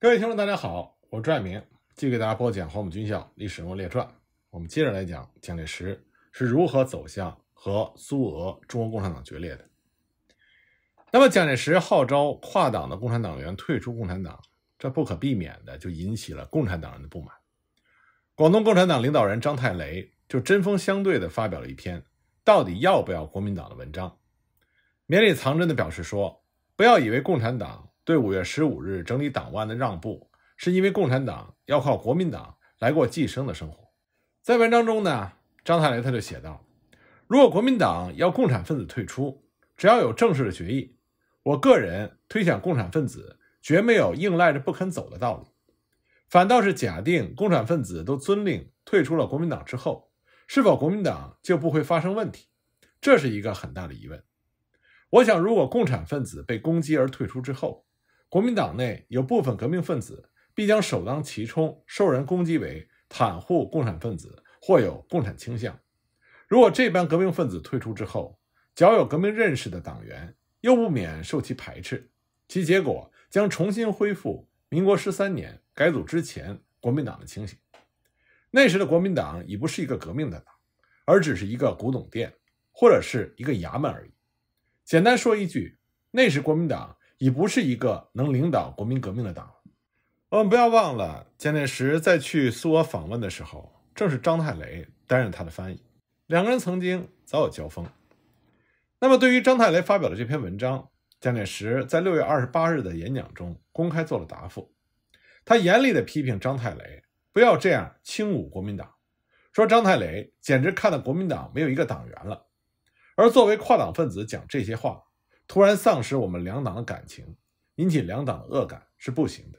各位听众，大家好，我是朱爱明，继续给大家播讲《黄埔军校历史人物列传》。我们接着来讲蒋介石是如何走向和苏俄、中国共产党决裂的。那么，蒋介石号召跨党的共产党员退出共产党，这不可避免的就引起了共产党人的不满。广东共产党领导人张太雷就针锋相对的发表了一篇《到底要不要国民党的》文章，绵里藏针的表示说：“不要以为共产党。”对五月十五日整理党务的让步，是因为共产党要靠国民党来过寄生的生活。在文章中呢，张太雷他就写道：“如果国民党要共产分子退出，只要有正式的决议，我个人推想，共产分子绝没有硬赖着不肯走的道理。反倒是假定共产分子都遵令退出了国民党之后，是否国民党就不会发生问题？这是一个很大的疑问。我想，如果共产分子被攻击而退出之后，国民党内有部分革命分子，必将首当其冲受人攻击，为袒护共产分子或有共产倾向。如果这般革命分子退出之后，较有革命认识的党员又不免受其排斥，其结果将重新恢复民国十三年改组之前国民党的情形。那时的国民党已不是一个革命党，而只是一个古董店或者是一个衙门而已。简单说一句，那时国民党。已不是一个能领导国民革命的党。我们不要忘了，蒋介石在去苏俄访问的时候，正是张太雷担任他的翻译。两个人曾经早有交锋。那么，对于张太雷发表的这篇文章，蒋介石在六月二十八日的演讲中公开做了答复。他严厉地批评张太雷不要这样轻侮国民党，说张太雷简直看到国民党没有一个党员了。而作为跨党分子讲这些话。突然丧失我们两党的感情，引起两党的恶感是不行的。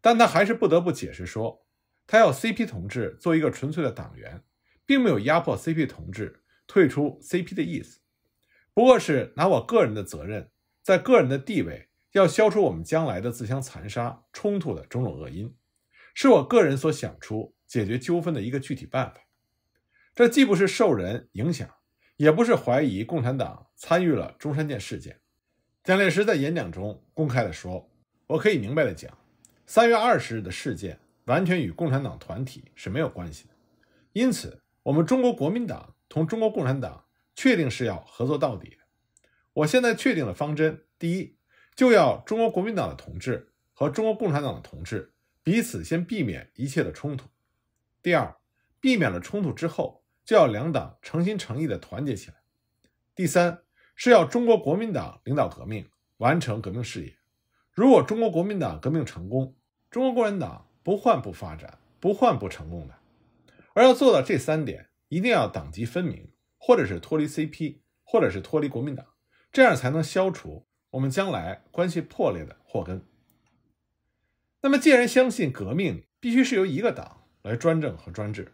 但他还是不得不解释说，他要 CP 同志做一个纯粹的党员，并没有压迫 CP 同志退出 CP 的意思，不过是拿我个人的责任，在个人的地位，要消除我们将来的自相残杀、冲突的种种恶因，是我个人所想出解决纠纷的一个具体办法。这既不是受人影响。也不是怀疑共产党参与了中山舰事件。蒋介石在演讲中公开的说：“我可以明白的讲，三月二十日的事件完全与共产党团体是没有关系的。因此，我们中国国民党同中国共产党确定是要合作到底的。我现在确定了方针：第一，就要中国国民党的同志和中国共产党的同志彼此先避免一切的冲突；第二，避免了冲突之后。”就要两党诚心诚意地团结起来。第三是要中国国民党领导革命，完成革命事业。如果中国国民党革命成功，中国共产党不换不发展，不换不成功的。而要做到这三点，一定要党籍分明，或者是脱离 CP，或者是脱离国民党，这样才能消除我们将来关系破裂的祸根。那么，既然相信革命必须是由一个党来专政和专制，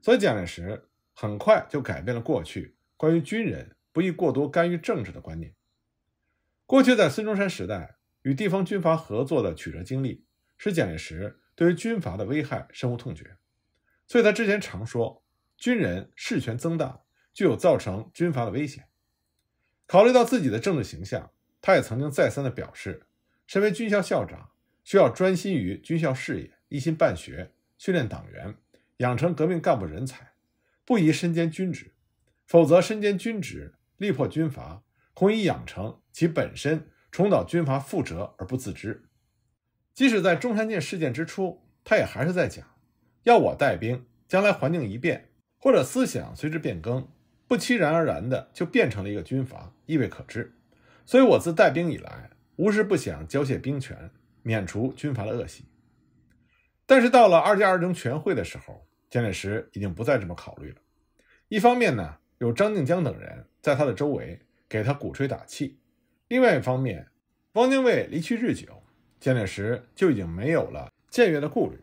所以蒋介石。很快就改变了过去关于军人不宜过多干预政治的观念。过去在孙中山时代与地方军阀合作的曲折经历，使蒋介石对于军阀的危害深恶痛绝。所以他之前常说，军人事权增大，具有造成军阀的危险。考虑到自己的政治形象，他也曾经再三的表示，身为军校校长，需要专心于军校事业，一心办学，训练党员，养成革命干部人才。不宜身兼军职，否则身兼军职，力破军阀，恐已养成其本身重蹈军阀覆辙而不自知。即使在中山舰事件之初，他也还是在讲要我带兵，将来环境一变，或者思想随之变更，不期然而然的就变成了一个军阀，意味可知。所以我自带兵以来，无时不想交械兵权，免除军阀的恶习。但是到了二届二中全会的时候，蒋介石已经不再这么考虑了。一方面呢，有张静江等人在他的周围给他鼓吹打气；另外一方面，汪精卫离去日久，蒋介石就已经没有了僭越的顾虑。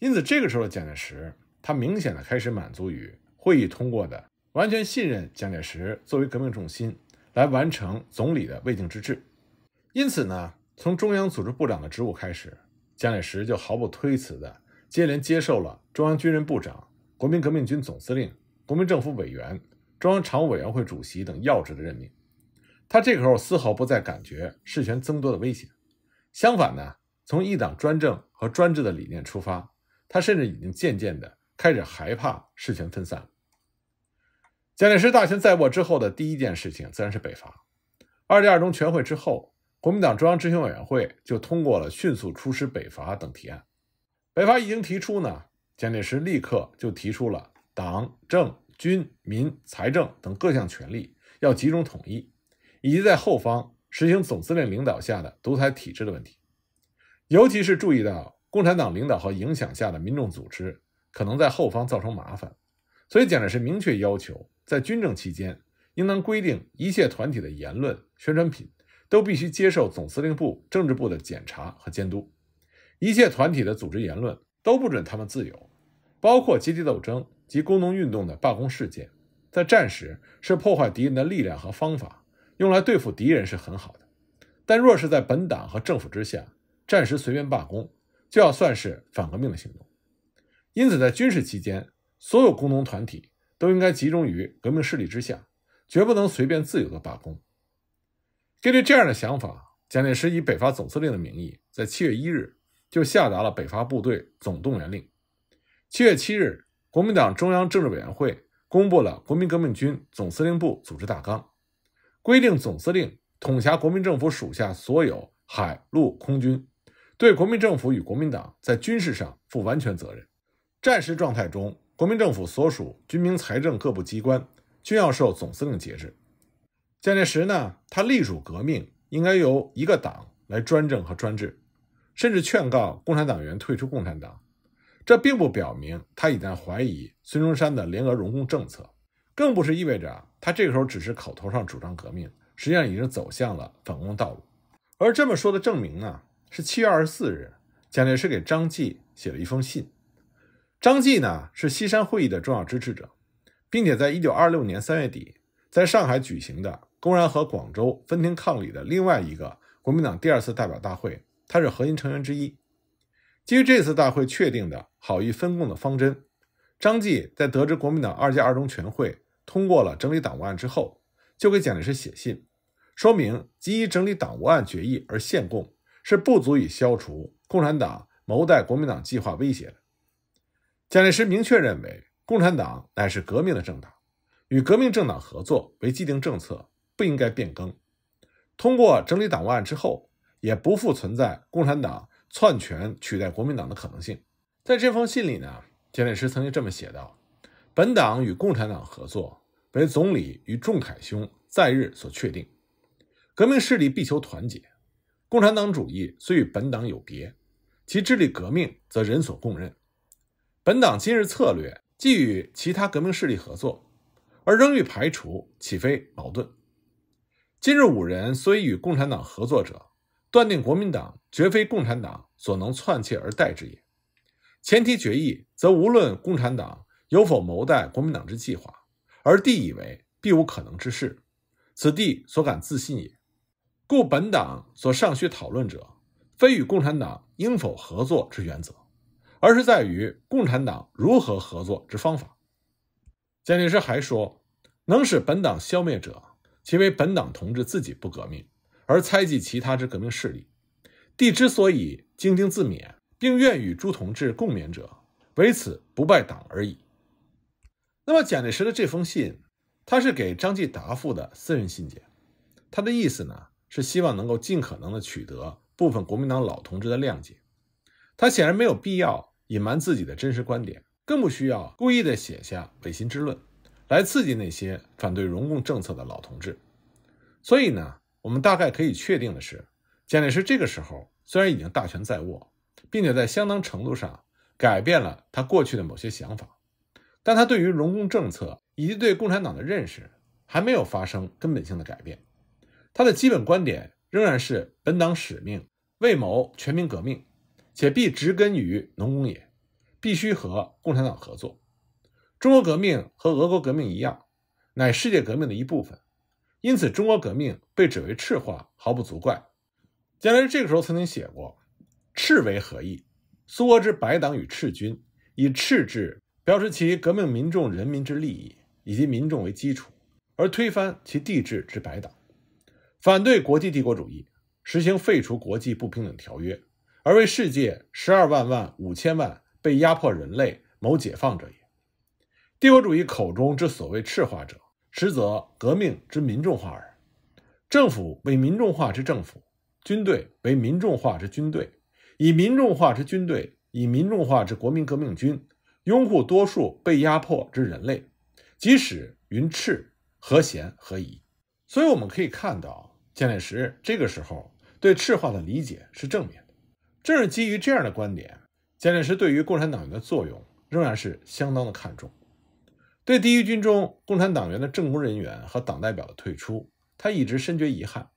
因此，这个时候的蒋介石，他明显的开始满足于会议通过的，完全信任蒋介石作为革命重心来完成总理的未竟之志。因此呢，从中央组织部长的职务开始，蒋介石就毫不推辞的接连接受了中央军人部长、国民革命军总司令。国民政府委员、中央常务委员会主席等要职的任命，他这个时候丝毫不再感觉事权增多的危险。相反呢，从一党专政和专制的理念出发，他甚至已经渐渐的开始害怕事权分散。蒋介石大权在握之后的第一件事情，自然是北伐。二届二中全会之后，国民党中央执行委员会就通过了迅速出师北伐等提案。北伐一经提出呢，蒋介石立刻就提出了。党政军民财政等各项权力要集中统一，以及在后方实行总司令领导下的独裁体制的问题，尤其是注意到共产党领导和影响下的民众组织可能在后方造成麻烦，所以蒋介石明确要求，在军政期间应当规定一切团体的言论宣传品都必须接受总司令部政治部的检查和监督，一切团体的组织言论都不准他们自由，包括阶级斗争。及工农运动的罢工事件，在战时是破坏敌人的力量和方法，用来对付敌人是很好的。但若是在本党和政府之下，战时随便罢工，就要算是反革命的行动。因此，在军事期间，所有工农团体都应该集中于革命势力之下，绝不能随便自由的罢工。根据这样的想法，蒋介石以北伐总司令的名义，在七月一日就下达了北伐部队总动员令。七月七日。国民党中央政治委员会公布了《国民革命军总司令部组织大纲》，规定总司令统辖国民政府属下所有海陆空军，对国民政府与国民党在军事上负完全责任。战时状态中，国民政府所属军民财政各部机关均要受总司令节制。蒋介石呢，他隶属革命，应该由一个党来专政和专制，甚至劝告共产党员退出共产党。这并不表明他一旦怀疑孙中山的联俄容共政策，更不是意味着他这个时候只是口头上主张革命，实际上已经走向了反共道路。而这么说的证明呢，是七月二十四日蒋介石给张继写了一封信。张继呢是西山会议的重要支持者，并且在一九二六年三月底在上海举行的公然和广州分庭抗礼的另外一个国民党第二次代表大会，他是核心成员之一。基于这次大会确定的好意分共的方针，张继在得知国民党二届二中全会通过了整理党务案之后，就给蒋介石写信，说明基于整理党务案决议而限共是不足以消除共产党谋代国民党计划威胁的。蒋介石明确认为共产党乃是革命的政党，与革命政党合作为既定政策，不应该变更。通过整理党务案之后，也不复存在共产党。篡权取代国民党的可能性，在这封信里呢，蒋介石曾经这么写道：“本党与共产党合作，为总理与仲恺兄在日所确定。革命势力必求团结，共产党主义虽与本党有别，其致力革命则人所共认。本党今日策略既与其他革命势力合作，而仍欲排除，岂非矛盾？今日五人虽与共产党合作者，断定国民党绝非共产党。”所能篡窃而代之也。前提决议，则无论共产党有否谋代国民党之计划，而弟以为必无可能之事，此弟所敢自信也。故本党所尚需讨论者，非与共产党应否合作之原则，而是在于共产党如何合作之方法。蒋介石还说，能使本党消灭者，其为本党同志自己不革命，而猜忌其他之革命势力。弟之所以。精丁自勉，并愿与诸同志共勉者，唯此不败党而已。那么，蒋介石的这封信，他是给张继答复的私人信件。他的意思呢，是希望能够尽可能的取得部分国民党老同志的谅解。他显然没有必要隐瞒自己的真实观点，更不需要故意的写下违心之论，来刺激那些反对容共政策的老同志。所以呢，我们大概可以确定的是，蒋介石这个时候。虽然已经大权在握，并且在相当程度上改变了他过去的某些想法，但他对于农工政策以及对共产党的认识还没有发生根本性的改变。他的基本观点仍然是：本党使命为谋全民革命，且必植根于农工也，必须和共产党合作。中国革命和俄国革命一样，乃世界革命的一部分，因此中国革命被指为赤化毫不足怪。将来这个时候曾经写过：“赤为何意？苏俄之白党与赤军，以赤制，表示其革命民众人民之利益，以及民众为基础，而推翻其帝制之白党，反对国际帝国主义，实行废除国际不平等条约，而为世界十二万万五千万被压迫人类谋解放者也。帝国主义口中之所谓赤化者，实则革命之民众化耳。政府为民众化之政府。”军队为民众化之军队，以民众化之军队，以民众化之国民革命军，拥护多数被压迫之人类，即使云赤何嫌何疑。所以我们可以看到，蒋介石这个时候对赤化的理解是正面的。正是基于这样的观点，蒋介石对于共产党员的作用仍然是相当的看重。对第一军中共产党员的政工人员和党代表的退出，他一直深觉遗憾。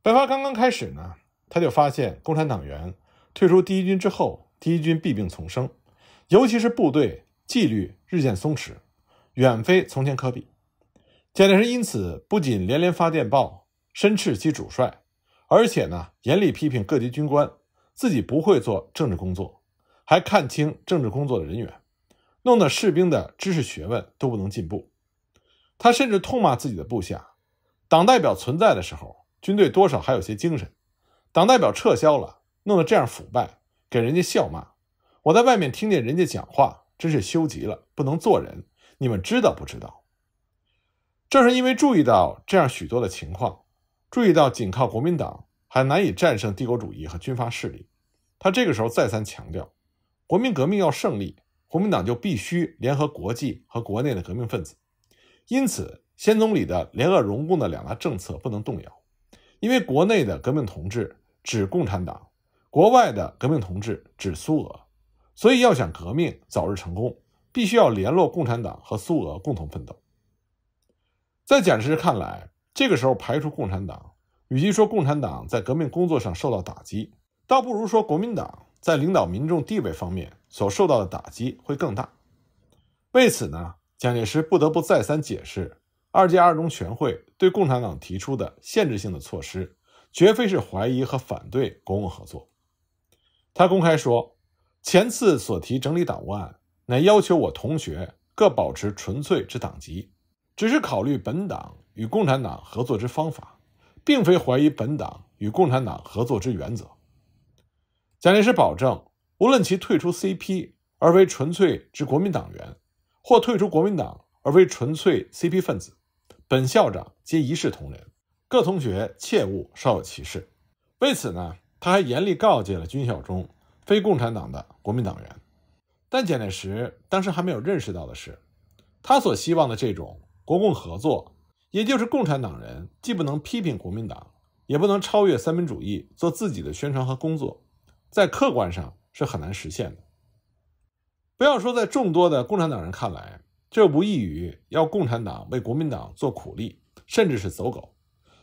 北伐刚刚开始呢，他就发现共产党员退出第一军之后，第一军弊病丛生，尤其是部队纪律日渐松弛，远非从前可比。蒋介石因此不仅连连发电报申斥其主帅，而且呢，严厉批评各级军官自己不会做政治工作，还看清政治工作的人员，弄得士兵的知识学问都不能进步。他甚至痛骂自己的部下，党代表存在的时候。军队多少还有些精神，党代表撤销了，弄得这样腐败，给人家笑骂。我在外面听见人家讲话，真是羞极了，不能做人。你们知道不知道？正是因为注意到这样许多的情况，注意到仅靠国民党还难以战胜帝国主义和军阀势力，他这个时候再三强调，国民革命要胜利，国民党就必须联合国际和国内的革命分子。因此，先总理的联俄融共的两大政策不能动摇。因为国内的革命同志指共产党，国外的革命同志指苏俄，所以要想革命早日成功，必须要联络共产党和苏俄共同奋斗。在蒋介石看来，这个时候排除共产党，与其说共产党在革命工作上受到打击，倒不如说国民党在领导民众地位方面所受到的打击会更大。为此呢，蒋介石不得不再三解释。二届二中全会对共产党提出的限制性的措施，绝非是怀疑和反对国共合作。他公开说：“前次所提整理党务案，乃要求我同学各保持纯粹之党籍，只是考虑本党与共产党合作之方法，并非怀疑本党与共产党合作之原则。”蒋介石保证，无论其退出 CP 而为纯粹之国民党员，或退出国民党而为纯粹 CP 分子。本校长皆一视同仁，各同学切勿稍有歧视。为此呢，他还严厉告诫了军校中非共产党的国民党员。但蒋介石当时还没有认识到的是，他所希望的这种国共合作，也就是共产党人既不能批评国民党，也不能超越三民主义做自己的宣传和工作，在客观上是很难实现的。不要说在众多的共产党人看来。这无异于要共产党为国民党做苦力，甚至是走狗。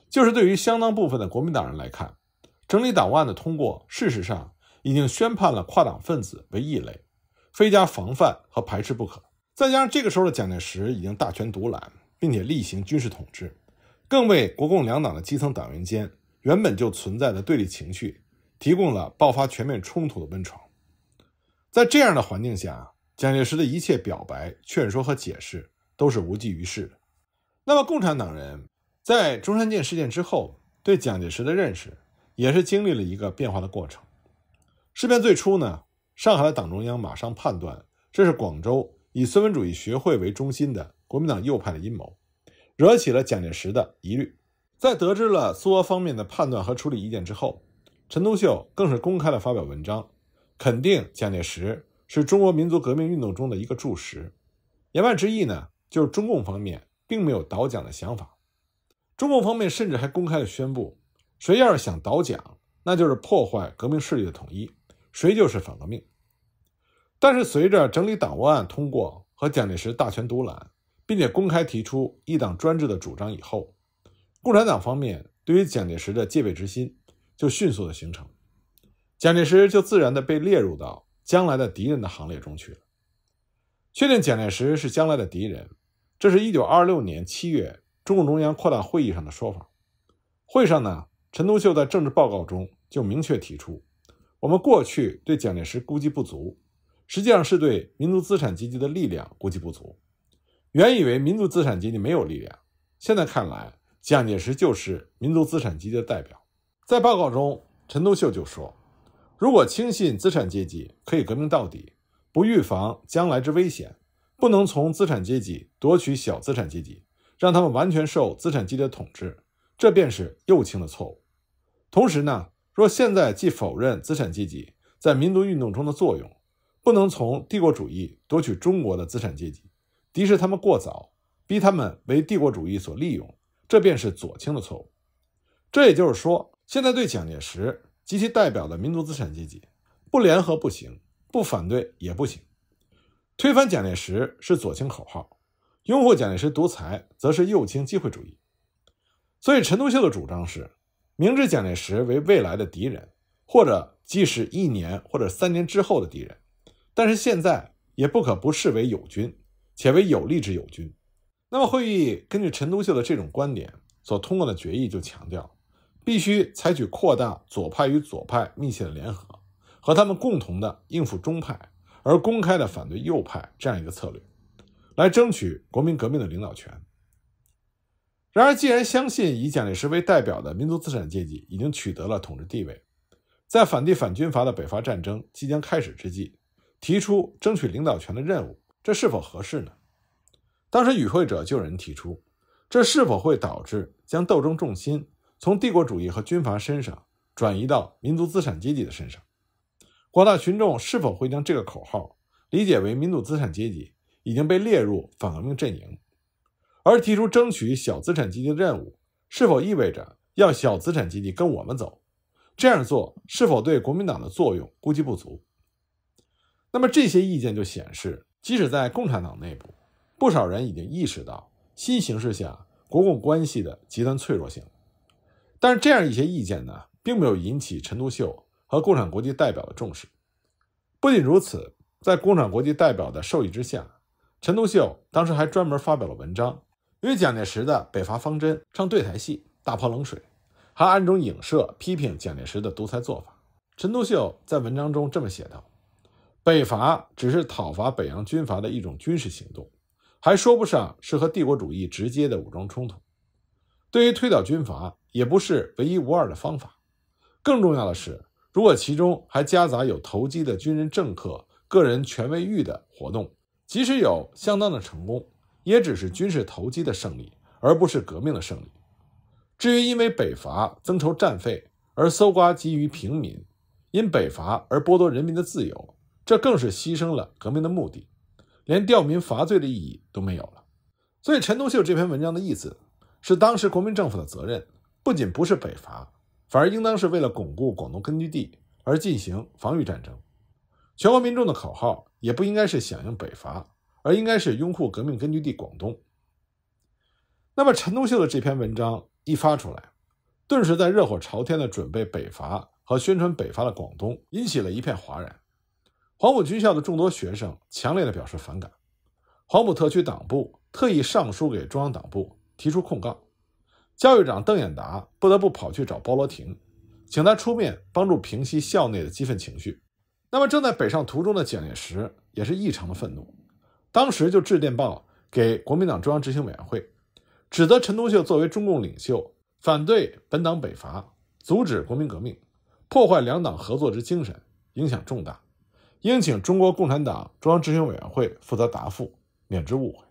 就是对于相当部分的国民党人来看，整理党务的通过，事实上已经宣判了跨党分子为异类，非加防范和排斥不可。再加上这个时候的蒋介石已经大权独揽，并且例行军事统治，更为国共两党的基层党员间原本就存在的对立情绪提供了爆发全面冲突的温床。在这样的环境下蒋介石的一切表白、劝说和解释都是无济于事的。那么，共产党人在中山舰事件之后对蒋介石的认识也是经历了一个变化的过程。事变最初呢，上海的党中央马上判断这是广州以孙文主义学会为中心的国民党右派的阴谋，惹起了蒋介石的疑虑。在得知了苏俄方面的判断和处理意见之后，陈独秀更是公开的发表文章，肯定蒋介石。是中国民族革命运动中的一个注石。言外之意呢，就是中共方面并没有倒蒋的想法。中共方面甚至还公开的宣布，谁要是想倒蒋，那就是破坏革命势力的统一，谁就是反革命。但是随着整理党务案通过和蒋介石大权独揽，并且公开提出一党专制的主张以后，共产党方面对于蒋介石的戒备之心就迅速的形成，蒋介石就自然的被列入到。将来的敌人的行列中去了。确定蒋介石是将来的敌人，这是一九二六年七月中共中央扩大会议上的说法。会上呢，陈独秀在政治报告中就明确提出，我们过去对蒋介石估计不足，实际上是对民族资产阶级的力量估计不足。原以为民族资产阶级没有力量，现在看来，蒋介石就是民族资产阶级的代表。在报告中，陈独秀就说。如果轻信资产阶级可以革命到底，不预防将来之危险，不能从资产阶级夺取小资产阶级，让他们完全受资产阶级的统治，这便是右倾的错误。同时呢，若现在既否认资产阶级在民族运动中的作用，不能从帝国主义夺取中国的资产阶级，敌视他们过早，逼他们为帝国主义所利用，这便是左倾的错误。这也就是说，现在对蒋介石。及其代表的民族资产阶级，不联合不行，不反对也不行。推翻蒋介石是左倾口号，拥护蒋介石独裁则是右倾机会主义。所以，陈独秀的主张是：明知蒋介石为未来的敌人，或者即使一年或者三年之后的敌人，但是现在也不可不视为友军，且为有利之友军。那么，会议根据陈独秀的这种观点所通过的决议就强调。必须采取扩大左派与左派密切的联合，和他们共同的应付中派，而公开的反对右派这样一个策略，来争取国民革命的领导权。然而，既然相信以蒋介石为代表的民族资产阶级已经取得了统治地位，在反帝反军阀的北伐战争即将开始之际，提出争取领导权的任务，这是否合适呢？当时与会者就有人提出，这是否会导致将斗争重心？从帝国主义和军阀身上转移到民族资产阶级的身上，广大群众是否会将这个口号理解为民族资产阶级已经被列入反革命阵营？而提出争取小资产阶级的任务，是否意味着要小资产阶级跟我们走？这样做是否对国民党的作用估计不足？那么这些意见就显示，即使在共产党内部，不少人已经意识到新形势下国共关系的极端脆弱性。但是这样一些意见呢，并没有引起陈独秀和共产国际代表的重视。不仅如此，在共产国际代表的授意之下，陈独秀当时还专门发表了文章，与蒋介石的北伐方针唱对台戏，大泼冷水，还暗中影射批评蒋介石的独裁做法。陈独秀在文章中这么写道：“北伐只是讨伐北洋军阀的一种军事行动，还说不上是和帝国主义直接的武装冲突。”对于推倒军阀也不是唯一无二的方法，更重要的是，如果其中还夹杂有投机的军人、政客、个人权威欲的活动，即使有相当的成功，也只是军事投机的胜利，而不是革命的胜利。至于因为北伐增筹战费而搜刮给于平民，因北伐而剥夺人民的自由，这更是牺牲了革命的目的，连吊民伐罪的意义都没有了。所以，陈独秀这篇文章的意思。是当时国民政府的责任，不仅不是北伐，反而应当是为了巩固广东根据地而进行防御战争。全国民众的口号也不应该是响应北伐，而应该是拥护革命根据地广东。那么，陈独秀的这篇文章一发出来，顿时在热火朝天的准备北伐和宣传北伐的广东引起了一片哗然。黄埔军校的众多学生强烈的表示反感，黄埔特区党部特意上书给中央党部。提出控告，教育长邓演达不得不跑去找包罗廷，请他出面帮助平息校内的激愤情绪。那么正在北上途中的蒋介石也是异常的愤怒，当时就致电报给国民党中央执行委员会，指责陈独秀作为中共领袖，反对本党北伐，阻止国民革命，破坏两党合作之精神，影响重大，应请中国共产党中央执行委员会负责答复，免之误会。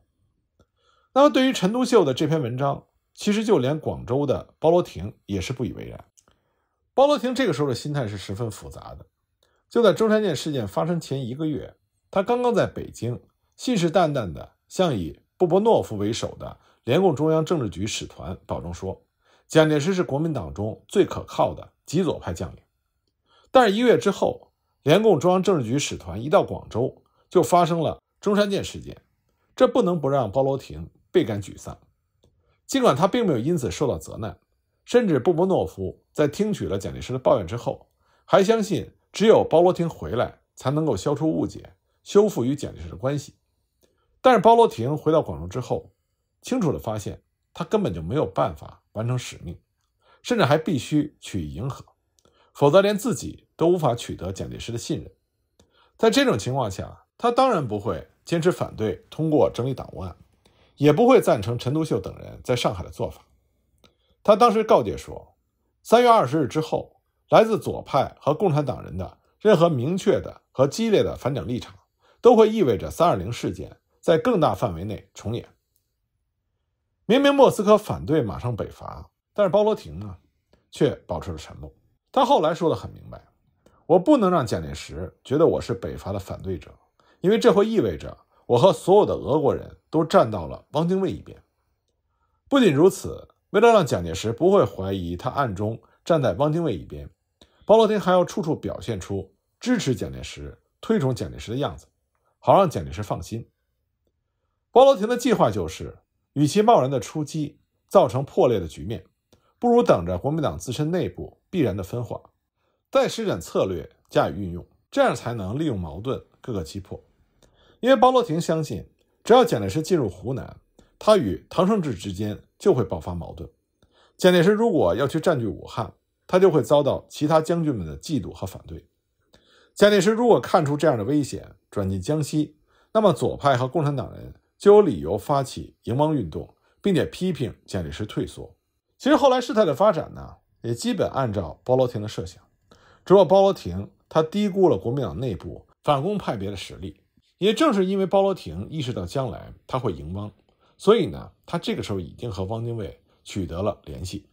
那么，对于陈独秀的这篇文章，其实就连广州的包罗廷也是不以为然。包罗廷这个时候的心态是十分复杂的。就在中山舰事件发生前一个月，他刚刚在北京信誓旦旦地向以布勃诺夫为首的联共中央政治局使团保证说，蒋介石是国民党中最可靠的极左派将领。但是一月之后，联共中央政治局使团一到广州，就发生了中山舰事件，这不能不让包罗廷。倍感沮丧，尽管他并没有因此受到责难，甚至布博诺夫在听取了蒋介石的抱怨之后，还相信只有鲍罗廷回来才能够消除误解，修复与蒋介石的关系。但是鲍罗廷回到广州之后，清楚的发现他根本就没有办法完成使命，甚至还必须去迎合，否则连自己都无法取得蒋介石的信任。在这种情况下，他当然不会坚持反对通过整理档案。也不会赞成陈独秀等人在上海的做法。他当时告诫说：“三月二十日之后，来自左派和共产党人的任何明确的和激烈的反蒋立场，都会意味着三二零事件在更大范围内重演。”明明莫斯科反对马上北伐，但是包罗廷呢，却保持了沉默。他后来说得很明白：“我不能让蒋介石觉得我是北伐的反对者，因为这会意味着。”我和所有的俄国人都站到了汪精卫一边。不仅如此，为了让蒋介石不会怀疑他暗中站在汪精卫一边，包罗廷还要处处表现出支持蒋介石、推崇蒋介石的样子，好让蒋介石放心。包罗廷的计划就是，与其贸然的出击，造成破裂的局面，不如等着国民党自身内部必然的分化，再施展策略加以运用，这样才能利用矛盾各个击破。因为包罗廷相信，只要蒋介石进入湖南，他与唐生智之间就会爆发矛盾。蒋介石如果要去占据武汉，他就会遭到其他将军们的嫉妒和反对。蒋介石如果看出这样的危险，转进江西，那么左派和共产党人就有理由发起迎汪运动，并且批评蒋介石退缩。其实后来事态的发展呢，也基本按照包罗廷的设想，只不过包罗廷他低估了国民党内部反共派别的实力。也正是因为包罗廷意识到将来他会赢汪，所以呢，他这个时候已经和汪精卫取得了联系。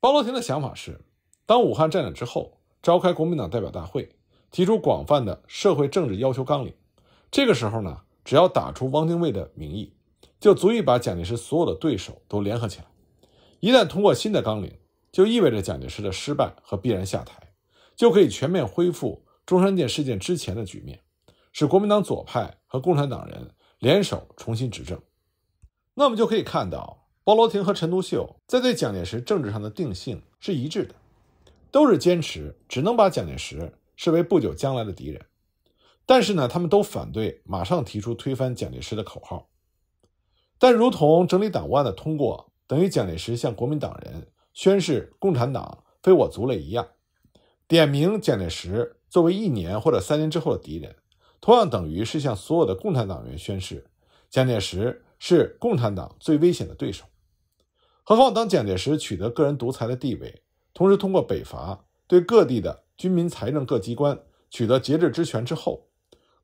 包罗廷的想法是，当武汉占领之后，召开国民党代表大会，提出广泛的社会政治要求纲领。这个时候呢，只要打出汪精卫的名义，就足以把蒋介石所有的对手都联合起来。一旦通过新的纲领，就意味着蒋介石的失败和必然下台，就可以全面恢复中山舰事件之前的局面。使国民党左派和共产党人联手重新执政，那么就可以看到，包罗廷和陈独秀在对蒋介石政治上的定性是一致的，都是坚持只能把蒋介石视为不久将来的敌人。但是呢，他们都反对马上提出推翻蒋介石的口号。但如同整理党务案的通过，等于蒋介石向国民党人宣誓：“共产党非我族类”一样，点名蒋介石作为一年或者三年之后的敌人。同样等于是向所有的共产党员宣誓，蒋介石是共产党最危险的对手。何况当蒋介石取得个人独裁的地位，同时通过北伐对各地的军民财政各机关取得节制之权之后，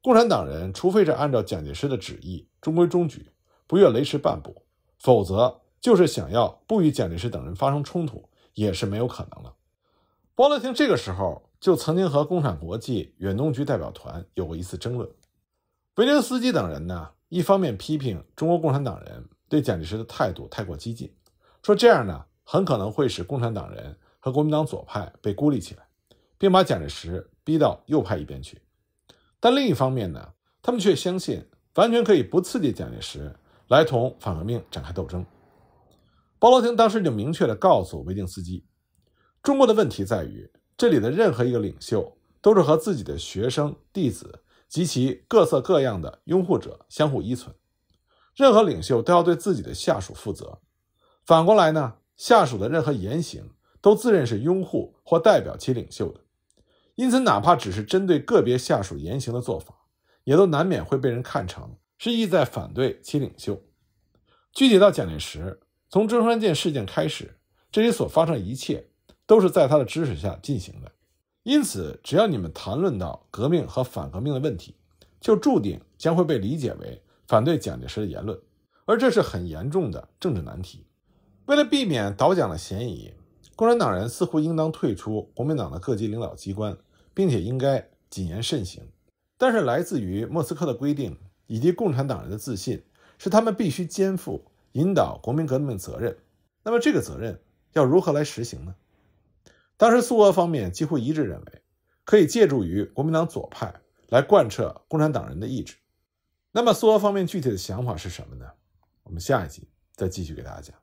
共产党人除非是按照蒋介石的旨意中规中矩，不越雷池半步，否则就是想要不与蒋介石等人发生冲突，也是没有可能了。包罗廷这个时候。就曾经和共产国际远东局代表团有过一次争论。维丁斯基等人呢，一方面批评中国共产党人对蒋介石的态度太过激进，说这样呢很可能会使共产党人和国民党左派被孤立起来，并把蒋介石逼到右派一边去。但另一方面呢，他们却相信完全可以不刺激蒋介石来同反革命展开斗争。鲍罗廷当时就明确地告诉维丁斯基，中国的问题在于。这里的任何一个领袖都是和自己的学生、弟子及其各色各样的拥护者相互依存，任何领袖都要对自己的下属负责。反过来呢，下属的任何言行都自认是拥护或代表其领袖的。因此，哪怕只是针对个别下属言行的做法，也都难免会被人看成是意在反对其领袖。具体到蒋介石，从中山舰事件开始，这里所发生的一切。都是在他的支持下进行的，因此，只要你们谈论到革命和反革命的问题，就注定将会被理解为反对蒋介石的言论，而这是很严重的政治难题。为了避免倒蒋的嫌疑，共产党人似乎应当退出国民党的各级领导机关，并且应该谨言慎行。但是，来自于莫斯科的规定以及共产党人的自信，是他们必须肩负引导国民革命的责任。那么，这个责任要如何来实行呢？当时苏俄方面几乎一致认为，可以借助于国民党左派来贯彻共产党人的意志。那么苏俄方面具体的想法是什么呢？我们下一集再继续给大家讲。